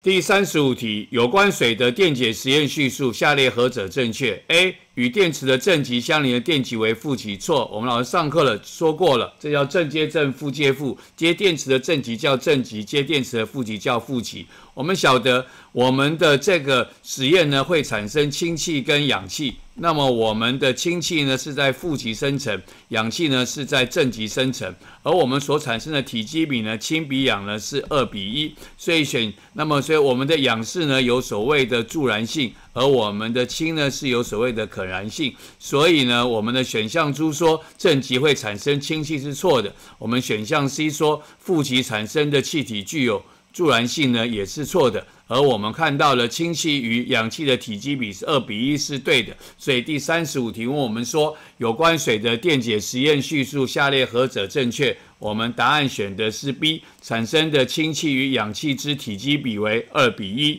第三十五题，有关水的电解实验叙述，下列何者正确？A。与电池的正极相邻的电极为负极，错。我们老师上课了说过了，这叫正接正，负接负。接电池的正极叫正极，接电池的负极叫负极。我们晓得我们的这个实验呢会产生氢气跟氧气。那么我们的氢气呢是在负极生成，氧气呢是在正极生成。而我们所产生的体积比呢氢比氧呢是二比一，所以选那么所以我们的氧是呢有所谓的助燃性。而我们的氢呢是有所谓的可燃性，所以呢，我们的选项中说正极会产生氢气是错的。我们选项 C 说负极产生的气体具有助燃性呢也是错的。而我们看到了氢气与氧气的体积比是二比一是对的。所以第三十五题问我们说有关水的电解实验叙述下列何者正确？我们答案选的是 B，产生的氢气与氧气之体积比为二比一。